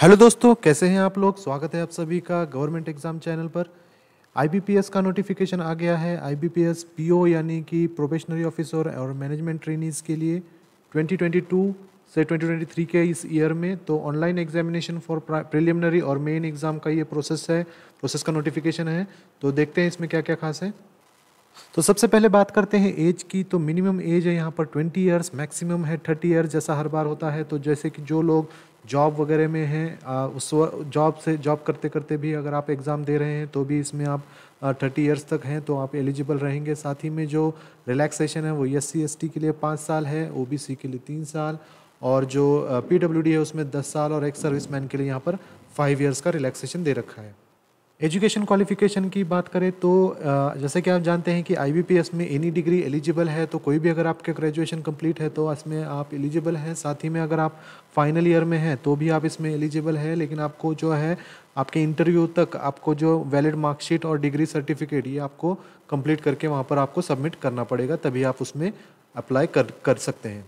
hello दोस्तों कैसे हैं आप लोग स्वागत है आप सभी का गवर्नमेंट एग्जाम चैनल पर आईबीपीएस का नोटिफिकेशन आ गया है आईबीपीएस पीओ यानी कि प्रोबेशनरी ऑफिसर और मैनेजमेंट ट्रेनिज के लिए 2022 से 2023 के इस ईयर में तो ऑनलाइन एग्जामिनेशन फॉर प्रिलिमिनरी और मेन एग्ज़ाम का ये प्रोसेस है प्रोसेस का नोटिफिकेशन है तो देखते हैं इसमें क्या क्या खास है तो सबसे पहले बात करते हैं एज की तो मिनिमम एज है यहाँ पर 20 इयर्स मैक्सिमम है 30 इयर्स जैसा हर बार होता है तो जैसे कि जो लोग जॉब वगैरह में हैं उस जॉब से जॉब करते करते भी अगर आप एग्ज़ाम दे रहे हैं तो भी इसमें आप थर्टी इयर्स तक हैं तो आप एलिजिबल रहेंगे साथ ही में जो रिलैक्सेशन है वो एस सी के लिए पाँच साल है ओ बी सी के लिए तीन साल और जो पी डब्ल्यू डी है उसमें दस साल और एक सर्विस मैन के लिए यहाँ पर फाइव ईयर्स का रिलैक्सेशन दे रखा है एजुकेशन क्वालिफिकेशन की बात करें तो जैसे कि आप जानते हैं कि आई में एनी डिग्री एलिजिबल है तो कोई भी अगर आपके ग्रेजुएशन कंप्लीट है तो इसमें आप एलिजिबल हैं साथ ही में अगर आप फाइनल ईयर में हैं तो भी आप इसमें एलिजिबल है लेकिन आपको जो है आपके इंटरव्यू तक आपको जो वैलिड मार्कशीट और डिग्री सर्टिफिकेट ये आपको कंप्लीट करके वहाँ पर आपको सबमिट करना पड़ेगा तभी आप उसमें अप्लाई कर कर सकते हैं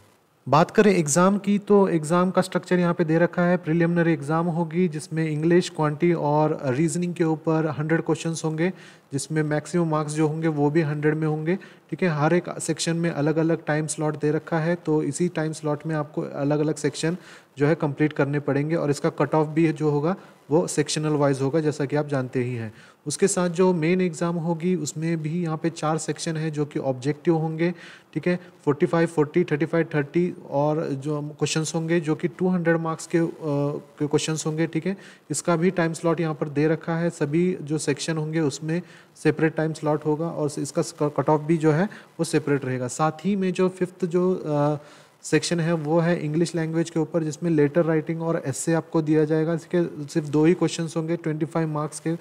बात करें एग्ज़ाम की तो एग्ज़ाम का स्ट्रक्चर यहाँ पे दे रखा है प्रिलिमिनरी एग्ज़ाम होगी जिसमें इंग्लिश क्वांटी और रीजनिंग के ऊपर 100 क्वेश्चंस होंगे जिसमें मैक्सिमम मार्क्स जो होंगे वो भी हंड्रेड में होंगे ठीक है हर एक सेक्शन में अलग अलग टाइम स्लॉट दे रखा है तो इसी टाइम स्लॉट में आपको अलग अलग सेक्शन जो है कंप्लीट करने पड़ेंगे और इसका कट ऑफ भी जो होगा वो सेक्शनल वाइज होगा जैसा कि आप जानते ही हैं उसके साथ जो मेन एग्ज़ाम होगी उसमें भी यहाँ पे चार सेक्शन है जो कि ऑब्जेक्टिव होंगे ठीक है 45, 40, 35, 30 और जो क्वेश्चंस होंगे जो कि 200 मार्क्स के क्वेश्चंस होंगे ठीक है इसका भी टाइम स्लॉट यहाँ पर दे रखा है सभी जो सेक्शन होंगे उसमें सेपरेट टाइम स्लॉट होगा और इसका कट ऑफ भी जो है वो सेपरेट रहेगा साथ ही में जो फिफ्थ जो सेक्शन है वो है इंग्लिश लैंग्वेज के ऊपर जिसमें लेटर राइटिंग और एस आपको दिया जाएगा इसके सिर्फ दो ही क्वेश्चन होंगे ट्वेंटी फाइव मार्क्स के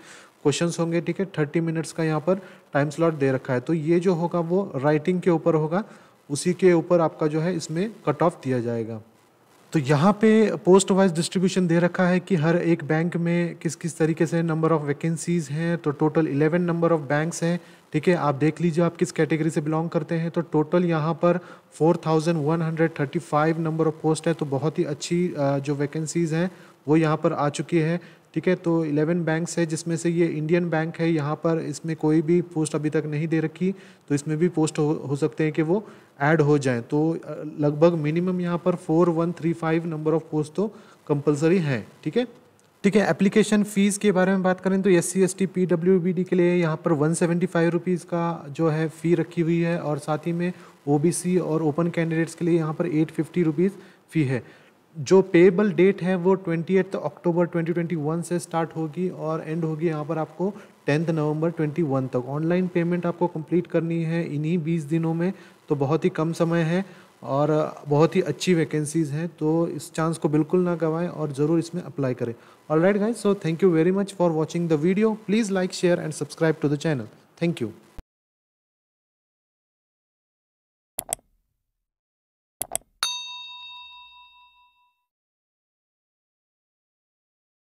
क्वेश्चंस होंगे ठीक है थर्टी मिनट्स का यहाँ पर टाइम स्लॉट दे रखा है तो ये जो होगा वो राइटिंग के ऊपर होगा उसी के ऊपर आपका जो है इसमें कट ऑफ दिया जाएगा तो यहाँ पे पोस्ट वाइज डिस्ट्रीब्यूशन दे रखा है कि हर एक बैंक में किस किस तरीके से नंबर ऑफ़ वैकेंसीज़ हैं तो total eleven number of banks हैं ठीक है आप देख लीजिए आप किस कैटेगरी से बिलोंग करते हैं तो टोटल यहाँ पर 4135 नंबर ऑफ़ पोस्ट है तो बहुत ही अच्छी जो वैकेंसीज़ हैं वो यहाँ पर आ चुकी है ठीक है तो 11 बैंक्स है जिसमें से ये इंडियन बैंक है यहाँ पर इसमें कोई भी पोस्ट अभी तक नहीं दे रखी तो इसमें भी पोस्ट हो, हो सकते हैं कि वो ऐड हो जाए तो लगभग मिनिमम यहाँ पर four one three five number of post तो कंपलसरी है ठीक है ठीक है एप्लीकेशन फ़ीस के बारे में बात करें तो S C S T P W B D के लिए यहाँ पर वन सेवेंटी फाइव रुपीज़ का जो है फ़ी रखी हुई है और साथ ही में ओ बी सी और ओपन कैंडिडेट्स के लिए यहाँ पर एट फिफ्टी रुपीज़ फ़ी है जो पेबल डेट है वो ट्वेंटी एट अक्टूबर वन से स्टार्ट होगी और एंड होगी यहाँ पर आपको टेंथ नवंबर 21 तक ऑनलाइन पेमेंट आपको कंप्लीट करनी है इन्हीं बीस दिनों में तो बहुत ही कम समय है और बहुत ही अच्छी वैकेंसीज़ हैं तो इस चांस को बिल्कुल ना गवाएं और ज़रूर इसमें अप्लाई करें all right guys so thank you very much for watching the video please like share and subscribe to the channel thank you